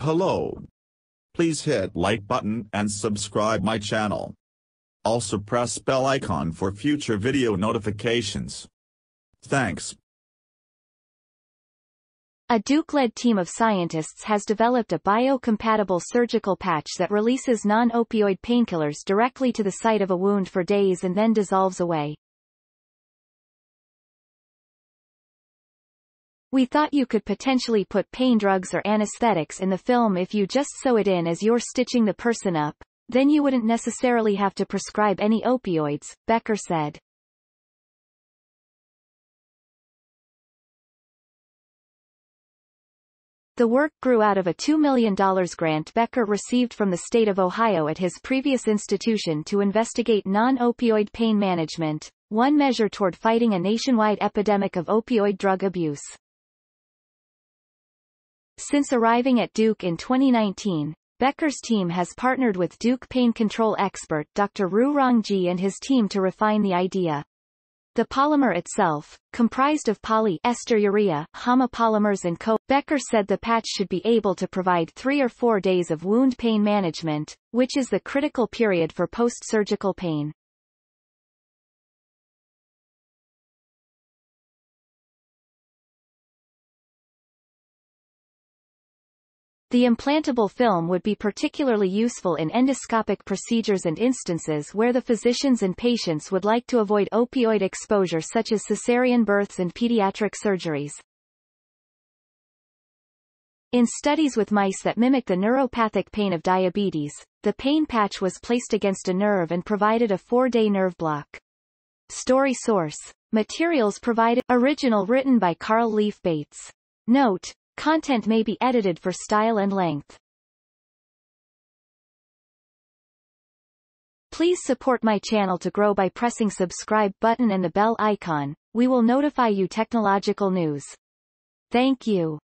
Hello. Please hit like button and subscribe my channel. Also press bell icon for future video notifications. Thanks. A Duke-led team of scientists has developed a biocompatible surgical patch that releases non-opioid painkillers directly to the site of a wound for days and then dissolves away. We thought you could potentially put pain drugs or anesthetics in the film if you just sew it in as you're stitching the person up, then you wouldn't necessarily have to prescribe any opioids, Becker said. The work grew out of a $2 million grant Becker received from the state of Ohio at his previous institution to investigate non-opioid pain management, one measure toward fighting a nationwide epidemic of opioid drug abuse. Since arriving at Duke in 2019, Becker's team has partnered with Duke pain control expert Dr. Ru Rongji and his team to refine the idea. The polymer itself, comprised of polyester urea, homopolymers and co. Becker said the patch should be able to provide three or four days of wound pain management, which is the critical period for post-surgical pain. The implantable film would be particularly useful in endoscopic procedures and instances where the physicians and patients would like to avoid opioid exposure such as cesarean births and pediatric surgeries. In studies with mice that mimic the neuropathic pain of diabetes, the pain patch was placed against a nerve and provided a four-day nerve block. Story source. Materials provided. Original written by Carl Leaf Bates. Note, Content may be edited for style and length. Please support my channel to grow by pressing subscribe button and the bell icon. We will notify you technological news. Thank you.